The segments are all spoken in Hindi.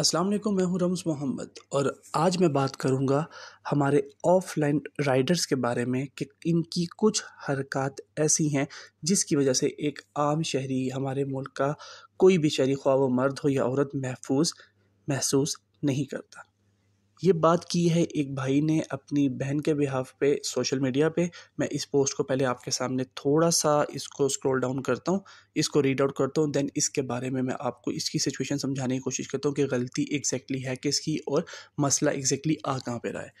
अस्सलाम वालेकुम मैं हूं रमज़ मोहम्मद और आज मैं बात करूंगा हमारे ऑफलाइन राइडर्स के बारे में कि इनकी कुछ हरकत ऐसी हैं जिसकी वजह से एक आम शहरी हमारे मुल्क का कोई भी शहरी ख्वाह मर्द हो या औरत महफूज महसूस नहीं करता ये बात की है एक भाई ने अपनी बहन के बिहाफ पे सोशल मीडिया पे मैं इस पोस्ट को पहले आपके सामने थोड़ा सा इसको स्क्रॉल डाउन करता हूँ इसको रीड आउट करता हूँ देन इसके बारे में मैं आपको इसकी सिचुएशन समझाने की कोशिश करता हूँ कि गलती एग्जैक्टली है किसकी और मसला एग्जैक्टली आ कहाँ पर रहा है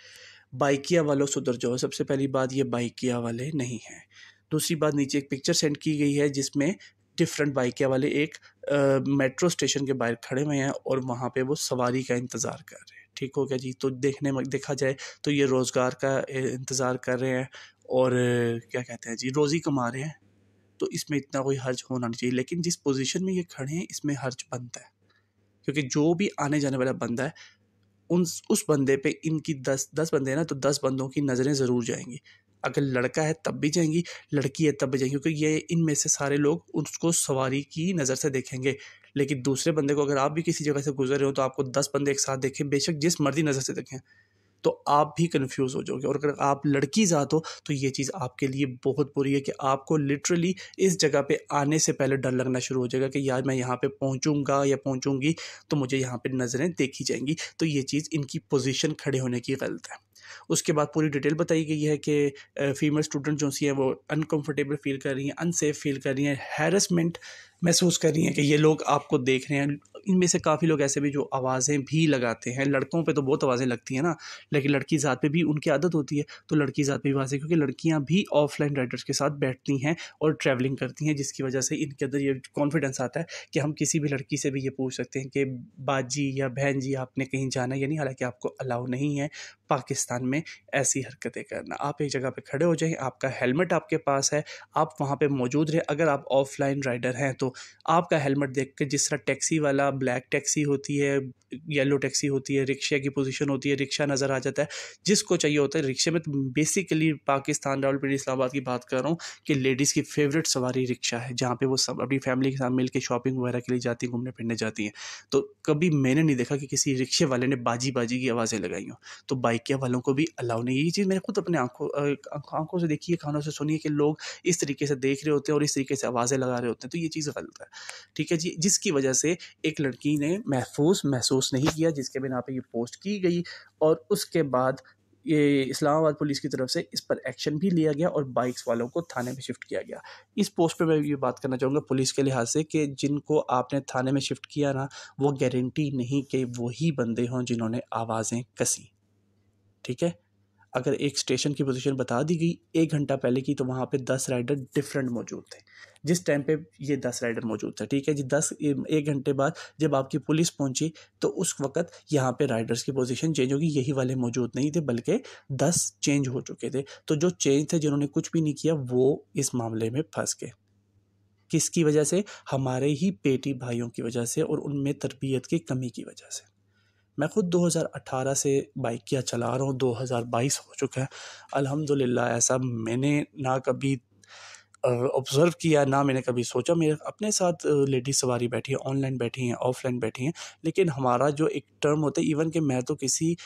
बाइकिया वालों सुधर जाओ सबसे पहली बात ये बाइकिया वाले नहीं हैं दूसरी बात नीचे एक पिक्चर सेंड की गई है जिसमें डिफरेंट बाइकिया वाले एक मेट्रो स्टेशन के बाहर खड़े हुए हैं और वहाँ पे वो सवारी का इंतज़ार कर रहे हैं ठीक हो गया जी तो देखने में देखा जाए तो ये रोज़गार का इंतज़ार कर रहे हैं और क्या कहते हैं जी रोज़ी कमा रहे हैं तो इसमें इतना कोई हर्ज होना नहीं चाहिए लेकिन जिस पोजीशन में ये खड़े हैं इसमें हर्ज बनता है क्योंकि जो भी आने जाने वाला बंदा है उन उस बंदे पे इनकी दस दस बंदे हैं ना तो दस बंदों की नज़रें ज़रूर जाएंगी अगर लड़का है तब भी जाएंगी लड़की है तब भी जाएंगी क्योंकि ये इनमें से सारे लोग उसको सवारी की नज़र से देखेंगे लेकिन दूसरे बंदे को अगर आप भी किसी जगह से गुजर रहे हो तो आपको दस बंदे एक साथ देखें बेशक जिस मर्जी नज़र से देखें तो आप भी कंफ्यूज हो जाओगे और अगर आप लड़की ज़ात हो तो ये चीज़ आपके लिए बहुत बुरी है कि आपको लिटरली इस जगह पे आने से पहले डर लगना शुरू हो जाएगा कि यार मैं यहाँ पे पहुँचूँगा या पहुँचूँगी तो मुझे यहाँ पे नज़रें देखी जाएंगी तो ये चीज़ इनकी पोजीशन खड़े होने की गलत है उसके बाद पूरी डिटेल बताई गई है कि फीमेल स्टूडेंट जो सी है वो अनकम्फर्टेबल फील कर रही हैं अनसेफ फील कर रही हैं हैरसमेंट महसूस कर रही हैं कि ये लोग आपको देख रहे हैं इनमें से काफ़ी लोग ऐसे भी जो आवाज़ें भी लगाते हैं लड़कों पे तो बहुत आवाज़ें लगती हैं ना लेकिन लड़की ज़ात पे भी उनकी आदत होती है तो लड़की ज़ात पे भी आवाज़ें क्योंकि लड़कियां भी ऑफलाइन राइडर्स के साथ बैठती हैं और ट्रैवलिंग करती हैं जिसकी वजह से इनके अंदर ये कॉन्फिडेंस आता है कि हम किसी भी लड़की से भी ये पूछ सकते हैं कि बाजी या बहन जी आपने कहीं जाना यानी हालाँकि आपको अलाउ नहीं है पाकिस्तान में ऐसी हरकतें करना आप एक जगह पर खड़े हो जाएँ आपका हेलमेट आपके पास है आप वहाँ पर मौजूद रहें अगर आप ऑफलाइन राइडर हैं तो आपका हेलमेट देख के जिस तरह टैक्सी वाला ब्लैक टैक्सी होती है येलो टैक्सी होती है रिक्शे की पोजीशन होती है रिक्शा नज़र आ जाता है जिसको चाहिए होता है रिक्शे में तो बेसिकली पाकिस्तान रावलपिंडी इस्लामाबाद की बात कर रहा हूँ कि लेडीज़ की फेवरेट सवारी रिक्शा है जहाँ पे वो सब अपनी फैमिली के साथ मिल शॉपिंग वगैरह के लिए जाती हैं घूमने फिरने जाती हैं तो कभी मैंने नहीं देखा कि किसी रिक्शे वाले ने बाजी बाजी की आवाज़ें लगाई हों तो बाइकिया वालों को भी अलाउ नहीं ये चीज़ मैंने खुद अपने आंखों आंखों से देखी है कानों से सुनी है कि लोग इस तरीके से देख रहे होते हैं और इस तरीके से आवाज़ें लगा रहे होते हैं तो ये चीज़ फैलता है ठीक है जी जिसकी वजह से एक लड़की ने महफूज महसूस नहीं किया जिसके बिना पर ये पोस्ट की गई और उसके बाद ये इस्लामाबाद पुलिस की तरफ से इस पर एक्शन भी लिया गया और बाइक्स वालों को थाने में शिफ्ट किया गया इस पोस्ट पे मैं ये बात करना चाहूँगा पुलिस के लिहाज से कि जिनको आपने थाने में शिफ्ट किया ना वो गारंटी नहीं कि वही बंदे हों जिन्होंने आवाज़ें कसी ठीक है अगर एक स्टेशन की पोजीशन बता दी गई एक घंटा पहले की तो वहाँ पे दस राइडर डिफरेंट मौजूद थे जिस टाइम पे ये दस राइडर मौजूद थे ठीक है जी दस एक घंटे बाद जब आपकी पुलिस पहुंची तो उस वक़्त यहाँ पे राइडर्स की पोजीशन चेंज होगी यही वाले मौजूद नहीं थे बल्कि दस चेंज हो चुके थे तो जो चेंज थे जिन्होंने कुछ भी नहीं किया वो इस मामले में फंस गए किसकी वजह से हमारे ही पेटी भाइयों की वजह से और उनमें तरबियत की कमी की वजह से मैं ख़ुद 2018 से बाइकियाँ चला रहा हूँ 2022 हो चुका है अल्हम्दुलिल्लाह ऐसा मैंने ना कभी ऑब्ज़र्व किया ना मैंने कभी सोचा मेरे अपने साथ लेडीज़ सवारी बैठी है ऑनलाइन बैठी हैं ऑफलाइन बैठी हैं लेकिन हमारा जो एक टर्म होता है इवन कि मैं तो किसी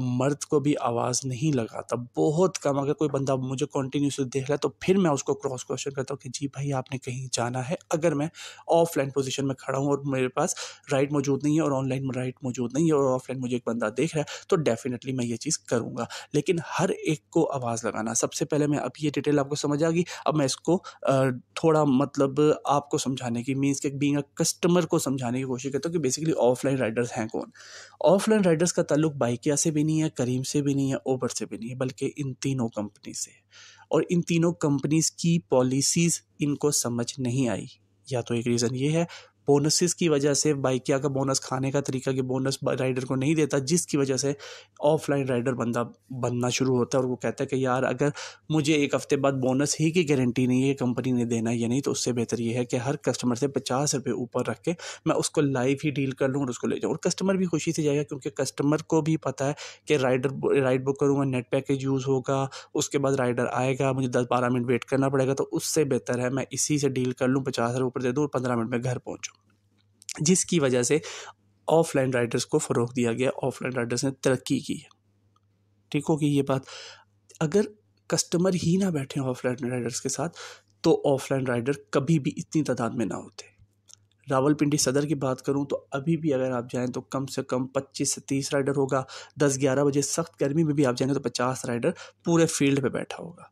मर्द को भी आवाज़ नहीं लगाता बहुत कम अगर कोई बंदा मुझे कंटिन्यूसली देख रहा है तो फिर मैं उसको क्रॉस क्वेश्चन करता हूँ कि जी भाई आपने कहीं जाना है अगर मैं ऑफलाइन पोजिशन में खड़ा हूँ और मेरे पास राइट मौजूद नहीं है और ऑनलाइन राइट मौजूद नहीं है और ऑफलाइन मुझे एक बंदा देख रहा है तो डेफिनेटली मैं ये चीज़ करूँगा लेकिन हर एक को आवाज़ लगाना सबसे पहले मैं अब ये डिटेल आपको समझ आ गई अब मैं इसको थोड़ा मतलब आपको समझाने की मीन्स के बींग अ कस्टमर को समझाने की कोशिश करता हूँ कि बेसिकली ऑफलाइन राइडर्स हैं कौन ऑफलाइन राइडर्स का ताल्लुक बाइकिया से भी नहीं है करीम से भी नहीं है ओबर से भी नहीं है बल्कि इन तीनों कंपनी से और इन तीनों कंपनीज की पॉलिसीज़ इनको समझ नहीं आई या तो एक रीज़न ये है बोनसेस की वजह से बाइकिया का बोनस खाने का तरीका कि बोनस राइडर को नहीं देता जिसकी वजह से ऑफलाइन राइडर बंदा बनना शुरू होता है और वो कहता है कि यार अगर मुझे एक हफ़्ते बाद बोनस ही की गारंटी नहीं है कंपनी ने देना या नहीं तो उससे बेहतर ये है कि हर कस्टमर से पचास रुपये ऊपर रख के मैं उसको लाइव ही डील कर लूँ और उसको ले जाऊँ और कस्टमर भी खुशी से जाएगा क्योंकि कस्टमर को भी पता है कि राइडर राइड बुक करूँगा नेट पैकेज यूज़ होगा उसके बाद राइडर आएगा मुझे दस बारह मिनट वेट करना पड़ेगा तो उससे बेहतर है मैं इसी से डील कर लूँ पचास रुपये ऊपर दे दूँ और पंद्रह मिनट में घर पहुँचूँ जिसकी वजह से ऑफलाइन राइटर्स को फ़रोग दिया गया ऑफलाइन राइटर्स ने तरक्की की है ठीक होगी ये बात अगर कस्टमर ही ना बैठे ऑफलाइन राइडर्स के साथ तो ऑफलाइन राइडर कभी भी इतनी तादाद में ना होते रावलपिंडी सदर की बात करूं तो अभी भी अगर आप जाएं तो कम से कम 25 से 30 राइडर होगा 10-11 बजे सख्त गर्मी में भी आप जाएंगे तो 50 राइडर पूरे फील्ड पे बैठा होगा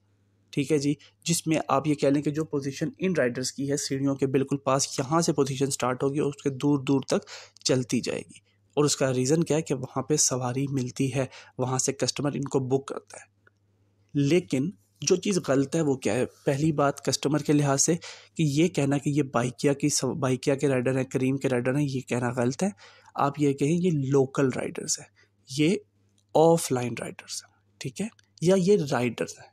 ठीक है जी जिसमें आप ये कह लें कि जो पोजीशन इन राइडर्स की है सीढ़ियों के बिल्कुल पास यहाँ से पोजीशन स्टार्ट होगी और उसके दूर दूर तक चलती जाएगी और उसका रीज़न क्या है कि वहाँ पे सवारी मिलती है वहाँ से कस्टमर इनको बुक करता है लेकिन जो चीज़ गलत है वो क्या है पहली बात कस्टमर के लिहाज से कि ये कहना कि ये बाइकिया की बाइकिया के राइडर हैं करीम के राइडर हैं ये कहना गलत है आप ये कहें ये लोकल राइडर्स हैं ये ऑफलाइन राइडर्स हैं ठीक है या ये राइडर्स हैं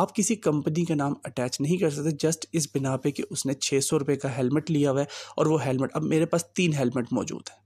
आप किसी कंपनी का नाम अटैच नहीं कर सकते जस्ट इस बिना पे कि उसने छः सौ रुपये का हेलमेट लिया हुआ है और वो हेलमेट अब मेरे पास तीन हेलमेट मौजूद है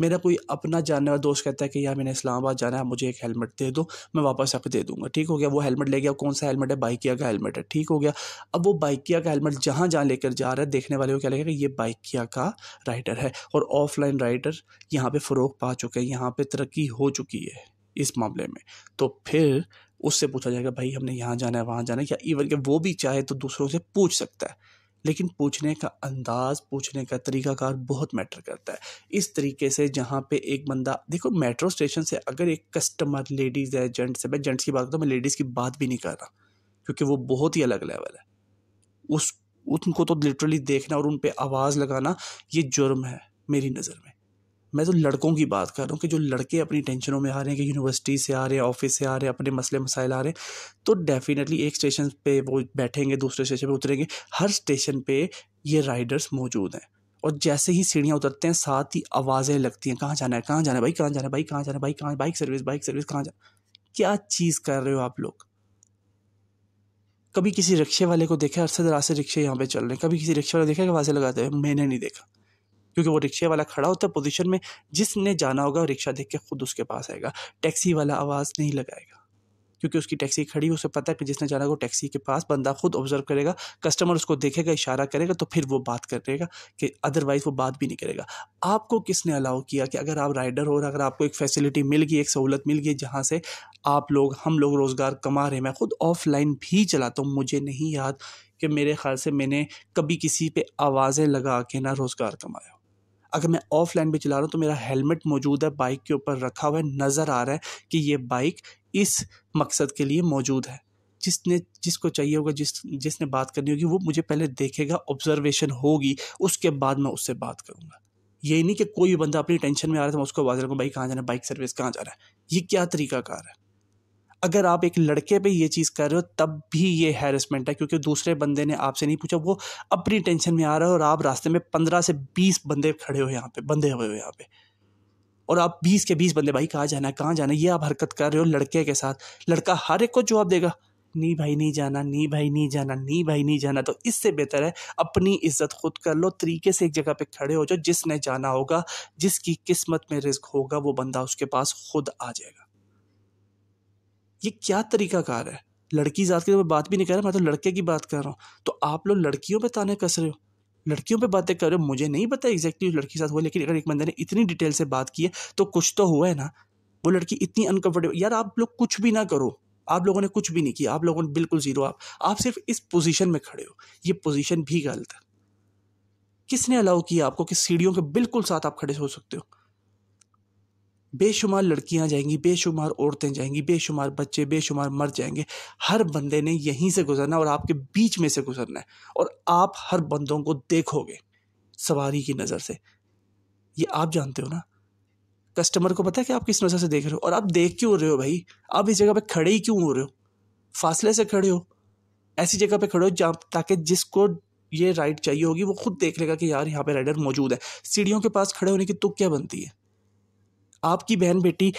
मेरा कोई अपना जानने वाला दोस्त कहता है कि यार मैंने इस्लामाबाद जाना है मुझे एक हेलमेट दे दो मैं वापस आकर दे दूंगा ठीक हो गया वो हेलमेट ले गया कौन सा हेलमेट है बाइकिया का हेलमेट है ठीक हो गया अब वो बाइकिया का हेलमेट जहाँ जहाँ लेकर जा रहा है देखने वाले को क्या लगेगा ये बाइकिया का राइडर है और ऑफलाइन राइडर यहाँ पर फ़रोग पा चुके हैं यहाँ पर तरक्की हो चुकी है इस मामले में तो फिर उससे पूछा जाएगा भाई हमने यहाँ जाना है वहाँ जाना है या इवन के वो भी चाहे तो दूसरों से पूछ सकता है लेकिन पूछने का अंदाज़ पूछने का तरीकाकार बहुत मैटर करता है इस तरीके से जहाँ पे एक बंदा देखो मेट्रो स्टेशन से अगर एक कस्टमर लेडीज़ है जेंट्स है मैं जेंट्स की बात करता हूँ मैं लेडीज़ की बात भी नहीं कर रहा क्योंकि वो बहुत ही अलग लेवल है उस उनको तो लिटरली देखना और उन पर आवाज़ लगाना ये जुर्म है मेरी नज़र में मैं तो लड़कों की बात कर रहा हूँ कि जो लड़के अपनी टेंशनों में आ रहे हैं कि यूनिवर्सिटी से आ रहे हैं ऑफिस से आ रहे हैं अपने मसले मसाइल आ रहे हैं तो डेफिनेटली एक स्टेशन पे वो बैठेंगे दूसरे स्टेशन पे उतरेंगे हर स्टेशन पे ये राइडर्स मौजूद हैं और जैसे ही सीढ़ियाँ उतरते हैं साथ ही आवाज़ें लगती हैं कहाँ जाना है कहाँ जाना है भाई कहाँ जाना है भाई कहाँ जाना है भाई कहाँ बाइक सर्विस बाइक सर्विस कहाँ जाना क्या चीज़ कर रहे हो आप लोग कभी किसी रिक्शे वाले को देखा अरसद रास्ते रिक्शे यहाँ पे चल रहे हैं कभी किसी रिक्शे वाले देखा कि आवाज़ें लगाते हैं मैंने नहीं देखा क्योंकि वो रिक्शे वाला खड़ा होता है पोजीशन में जिसने जाना होगा रिक्शा देख के खुद उसके पास आएगा टैक्सी वाला आवाज़ नहीं लगाएगा क्योंकि उसकी टैक्सी खड़ी है उसे पता है कि जिसने जाना वो टैक्सी के पास बंदा खुद ऑब्जर्व करेगा कस्टमर उसको देखेगा इशारा करेगा तो फिर वो बात करेगा कि अदरवाइज़ वो बात भी नहीं करेगा आपको किसने अलाउ किया कि अगर आप राइडर हो और अगर आपको एक फैसिलिटी मिल गई एक सहूलत मिल गई जहाँ से आप लोग हम लोग रोज़गार कमा रहे हैं मैं खुद ऑफलाइन भी चलाता हूँ मुझे नहीं याद कि मेरे ख्याल से मैंने कभी किसी पर आवाज़ें लगा के ना रोज़गार कमाया अगर मैं ऑफलाइन भी चला रहा हूँ तो मेरा हेलमेट मौजूद है बाइक के ऊपर रखा हुआ है नज़र आ रहा है कि ये बाइक इस मकसद के लिए मौजूद है जिसने जिसको चाहिए होगा जिस जिसने बात करनी होगी वो मुझे पहले देखेगा ऑब्जर्वेशन होगी उसके बाद मैं उससे बात करूँगा ये नहीं कि कोई बंदा अपनी टेंशन में आ रहा था तो मैं उसको आवाज़ रखूँ भाई कहाँ जाना बाइक सर्विस कहाँ जा रहा है ये क्या तरीका कार है अगर आप एक लड़के पे ये चीज़ कर रहे हो तब भी ये हैरेसमेंट है क्योंकि दूसरे बंदे ने आपसे नहीं पूछा वो अपनी टेंशन में आ रहा है और आप रास्ते में पंद्रह से बीस बंदे खड़े हो यहाँ पे बंदे हुए हो यहाँ पे और आप बीस के बीस बंदे भाई कहाँ जाना है कहाँ जाना है ये आप हरकत कर रहे हो लड़के के साथ लड़का हर एक को जवाब देगा नहीं भाई नहीं जाना नहीं भाई नहीं जाना नहीं भाई नहीं जाना तो इससे बेहतर है अपनी इज्जत खुद कर लो तरीके से एक जगह पे खड़े हो जाओ जिसने जाना होगा जिसकी किस्मत में रिस्क होगा वो बंदा उसके पास खुद आ जाएगा ये क्या कार है लड़की ज़ात की बात भी नहीं कर रहा मैं तो लड़के की बात कर रहा हूँ तो आप लोग लड़कियों पे ताने कस रहे हो लड़कियों पे बातें कर रहे हो मुझे नहीं पता एग्जैक्टली exactly लड़की साथ हुआ लेकिन अगर एक बंदे ने इतनी डिटेल से बात की है तो कुछ तो हुआ है ना वो लड़की इतनी अनकम्फर्टेबल यार आप लोग कुछ भी ना करो आप लोगों ने कुछ भी नहीं किया आप लोगों ने बिल्कुल ज़ीरो आप आप सिर्फ इस पोजीशन में खड़े हो ये पोजीशन भी गलत है किसने अलाउ किया आपको कि सीढ़ियों के बिल्कुल साथ आप खड़े हो सकते हो बेशुमार लड़कियां जाएंगी बेशुमार औरतें जाएंगी बेशुमार बच्चे बेशुमार मर जाएंगे हर बंदे ने यहीं से गुजरना है और आपके बीच में से गुजरना है और आप हर बंदों को देखोगे सवारी की नज़र से ये आप जानते हो ना कस्टमर को पता है कि आप किस नज़र से देख रहे हो और आप देख क्यों रहे हो भाई आप इस जगह पर खड़े ही क्यों हो रहे हो फासले से खड़े हो ऐसी जगह पर खड़े हो जहाँ ताकि जिसको ये राइड चाहिए होगी वो खुद देख लेगा कि यार यहाँ पे राइडर मौजूद है सीढ़ियों के पास खड़े होने की तुक क्या बनती है आपकी बहन बेटी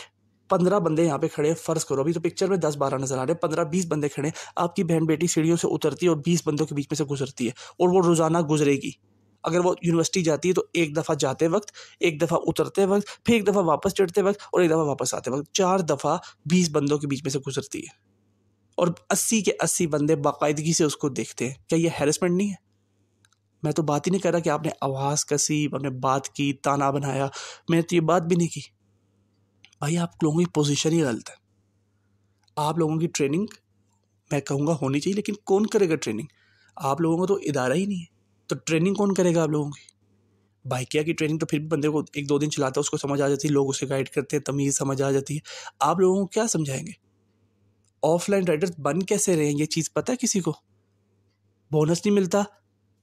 पंद्रह बंदे यहाँ पे खड़े हैं फर्ज करो अभी तो पिक्चर में दस बारह नजर आ रहे हैं पंद्रह बीस बंदे खड़े हैं आपकी बहन बेटी सीढ़ियों से उतरती है और बीस बंदों के बीच में से गुजरती है और वो रोज़ाना गुजरेगी अगर वो यूनिवर्सिटी जाती है तो एक दफ़ा जाते वक्त एक दफ़ा उतरते वक्त फिर एक दफ़ा वापस चढ़ते वक्त और एक दफ़ा वापस आते वक्त चार दफ़ा बीस बंदों के बीच में से गुजरती है और अस्सी के अस्सी बंदे बाकायदगी से उसको देखते हैं क्या ये हेरसमेंट नहीं है मैं तो बात ही नहीं कर रहा कि आपने आवाज़ कसी आपने बात की ताना बनाया मैंने तो ये बात भी नहीं की भाई आप लोगों की पोजीशन ही गलत है आप लोगों की ट्रेनिंग मैं कहूँगा होनी चाहिए लेकिन कौन करेगा ट्रेनिंग आप लोगों का तो इदारा ही नहीं है तो ट्रेनिंग कौन करेगा आप लोगों की बाइकिया की ट्रेनिंग तो फिर भी बंदे को एक दो दिन चलाता है उसको समझ आ जाती है लोग उसे गाइड करते हैं तमीज़ समझ आ जाती है आप लोगों को क्या समझाएंगे ऑफलाइन राइडर्स बन कैसे रहे हैं ये चीज़ पता है किसी को बोनस नहीं मिलता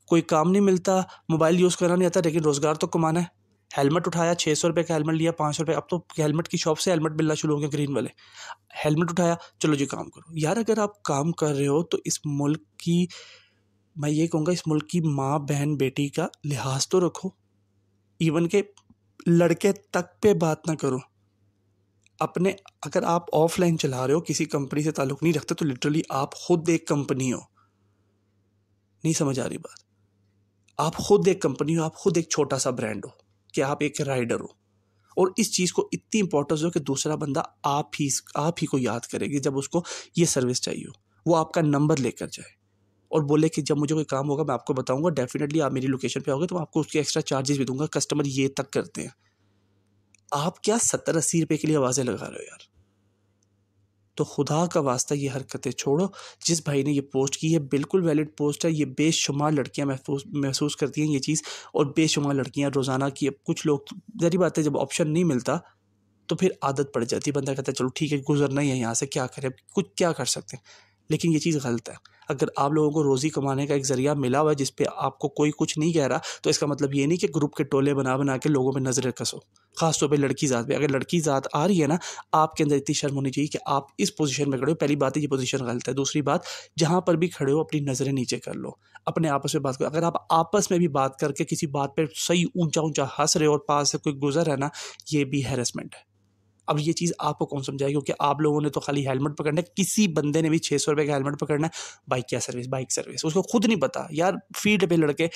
कोई काम नहीं मिलता मोबाइल यूज़ करना नहीं आता लेकिन रोज़गार तो कमाना है हेलमेट उठाया छः सौ रुपये का हेलमेट लिया पाँच सौ रुपये अब तो हेलमेट की शॉप से हेलमेट मिलना शुरू हो गया ग्रीन वाले हेलमेट उठाया चलो जी काम करो यार अगर आप काम कर रहे हो तो इस मुल्क की मैं ये कहूँगा इस मुल्क की माँ बहन बेटी का लिहाज तो रखो इवन के लड़के तक पे बात ना करो अपने अगर आप ऑफलाइन चला रहे हो किसी कंपनी से ताल्लुक़ नहीं रखते तो लिटरली आप खुद एक कंपनी हो नहीं समझ आ रही बात आप खुद एक कंपनी हो आप खुद एक छोटा सा ब्रांड हो कि आप एक राइडर हो और इस चीज़ को इतनी इंपॉर्टेंस हो कि दूसरा बंदा आप ही आप ही को याद करेगी जब उसको ये सर्विस चाहिए हो वो आपका नंबर लेकर जाए और बोले कि जब मुझे कोई काम होगा मैं आपको बताऊंगा डेफिनेटली आप मेरी लोकेशन पे आओगे तो मैं आपको उसके एक्स्ट्रा चार्जेस भी दूंगा कस्टमर ये तक करते हैं आप क्या सत्तर अस्सी रुपये के लिए आवाज़ें लगा रहे हो यार तो खुदा का वास्ता ये हरकतें छोड़ो जिस भाई ने ये पोस्ट की है बिल्कुल वैलिड पोस्ट है ये बेशुमार लड़कियाँ महफूज महसूस करती हैं ये चीज़ और बेशुमार लड़कियाँ रोज़ाना की अब कुछ लोग तो, जरी बात है जब ऑप्शन नहीं मिलता तो फिर आदत पड़ जाती है बंदा कहता है चलो ठीक है गुजरना ही है यहाँ से क्या करें कुछ क्या कर सकते हैं लेकिन ये चीज़ गलत है अगर आप लोगों को रोज़ी कमाने का एक ज़रिया मिला हुआ है जिस पर आपको कोई कुछ नहीं कह रहा तो इसका मतलब ये नहीं कि ग्रुप के टोले बना बना के लोगों पर नज़र कसो खास तौर पे लड़की ज़ात पे अगर लड़की ज़ात आ रही है ना आपके अंदर इतनी शर्म होनी चाहिए कि आप इस पोजीशन में खड़े हो पहली बात है ये पोजीशन गलत है दूसरी बात जहाँ पर भी खड़े हो अपनी नज़रें नीचे कर लो अपने आपस में बात करो अगर आप आपस में भी बात करके किसी बात पर सही ऊँचा ऊँचा हंस रहे हो और पास से कोई गुजर है ना ये भी हेरसमेंट है अब ये चीज़ आपको कौन समझाएगी क्योंकि आप लोगों ने तो खाली हेलमेट पकड़ना है किसी बंदे ने भी छः सौ रुपये का हेलमेट पकड़ना है बाइक क्या सर्विस बाइक सर्विस उसको खुद नहीं पता यार फील्ड पर लड़के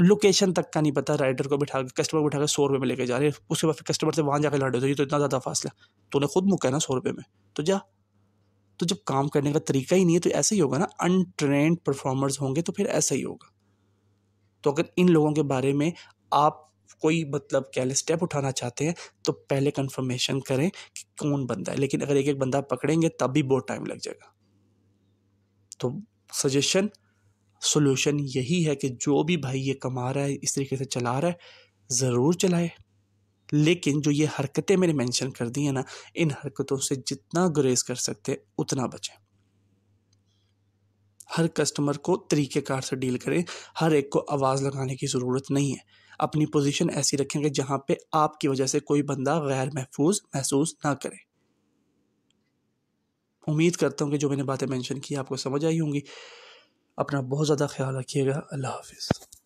लोकेशन तक का नहीं पता राइडर को बिठा के कस्टमर को बिठा के सौ रुपये में लेके जा रहे उसके बाद फिर कस्टमर से वहाँ जाकर लड़ रहे तो, तो इतना ज़्यादा फासला तूने खुद मुका है ना सौ रुपये में तो जा तो जब काम करने का तरीका ही नहीं है तो ऐसा ही होगा ना अनट्रेंड परफॉर्मर्स होंगे तो फिर ऐसा ही होगा तो अगर इन लोगों के बारे में आप कोई मतलब कैले स्टेप उठाना चाहते हैं तो पहले कंफर्मेशन करें कि कौन बंदा है लेकिन अगर एक एक बंदा पकड़ेंगे तब भी बहुत टाइम लग जाएगा तो सजेशन सोल्यूशन यही है कि जो भी भाई ये कमा रहा है इस तरीके से चला रहा है ज़रूर चलाए लेकिन जो ये हरकतें मैंने मेंशन कर दी हैं ना इन हरकतों से जितना गुरेज कर सकते हैं उतना बचें हर कस्टमर को तरीक़ेकार से डील करें हर एक को आवाज़ लगाने की ज़रूरत नहीं है अपनी पोजीशन ऐसी रखेंगे जहाँ पे आपकी वजह से कोई बंदा गैर महफूज महसूस ना करे उम्मीद करता हूँ कि जो मैंने बातें मेंशन की आपको समझ आई होंगी अपना बहुत ज़्यादा ख्याल रखिएगा अल्लाह हाफिज़